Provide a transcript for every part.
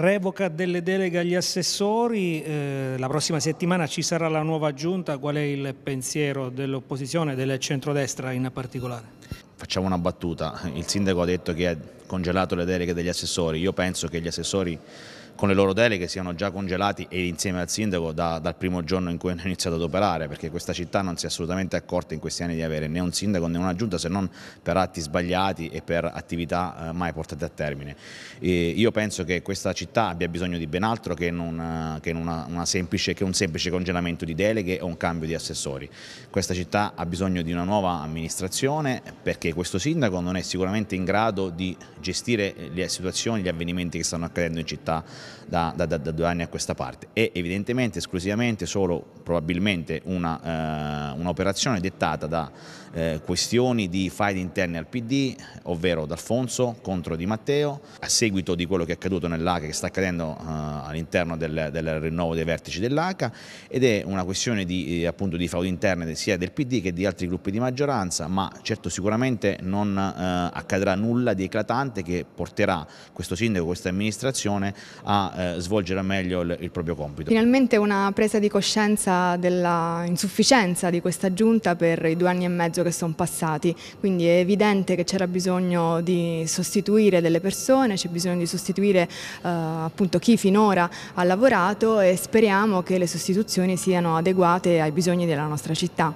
Revoca delle deleghe agli assessori, eh, la prossima settimana ci sarà la nuova giunta, qual è il pensiero dell'opposizione, del centrodestra in particolare? Facciamo una battuta, il sindaco ha detto che ha congelato le deleghe degli assessori, io penso che gli assessori con le loro deleghe siano già congelati e insieme al sindaco da, dal primo giorno in cui hanno iniziato ad operare, perché questa città non si è assolutamente accorta in questi anni di avere né un sindaco né una giunta se non per atti sbagliati e per attività eh, mai portate a termine. E io penso che questa città abbia bisogno di ben altro che, una, eh, che, una, una semplice, che un semplice congelamento di deleghe o un cambio di assessori. Questa città ha bisogno di una nuova amministrazione perché questo sindaco non è sicuramente in grado di gestire eh, le situazioni, gli avvenimenti che stanno accadendo in città da, da, da, da, due anni a questa parte. È evidentemente esclusivamente solo probabilmente eh, un'operazione eh, un dettata da eh, questioni di file interne al PD, ovvero d'Alfonso contro Di Matteo, a seguito di quello che è accaduto nell'ACA, che sta accadendo eh, all'interno del, del, rinnovo dei vertici dell'ACA, ed è una questione di, eh, appunto, di frodi interne sia del PD che di altri gruppi di maggioranza, ma certo sicuramente non eh, accadrà nulla di eclatante che porterà questo sindaco, questa amministrazione a a eh, svolgere meglio il, il, proprio compito. Finalmente una presa di coscienza dell'insufficienza di questa giunta per i due anni e mezzo che sono passati, quindi è evidente che c'era bisogno di sostituire delle persone, c'è bisogno di sostituire eh, appunto chi finora ha lavorato e speriamo che le sostituzioni siano adeguate ai bisogni della nostra città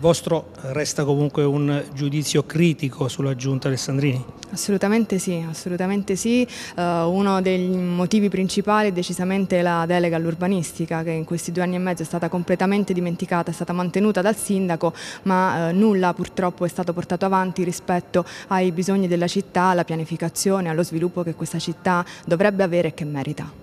vostro resta comunque un giudizio critico sulla giunta Alessandrini? Assolutamente sì, assolutamente sì. Uh, uno dei motivi principali è decisamente la delega all'urbanistica che in questi due anni e mezzo è stata completamente dimenticata, è stata mantenuta dal sindaco ma uh, nulla purtroppo è stato portato avanti rispetto ai bisogni della città, alla pianificazione, allo sviluppo che questa città dovrebbe avere e che merita.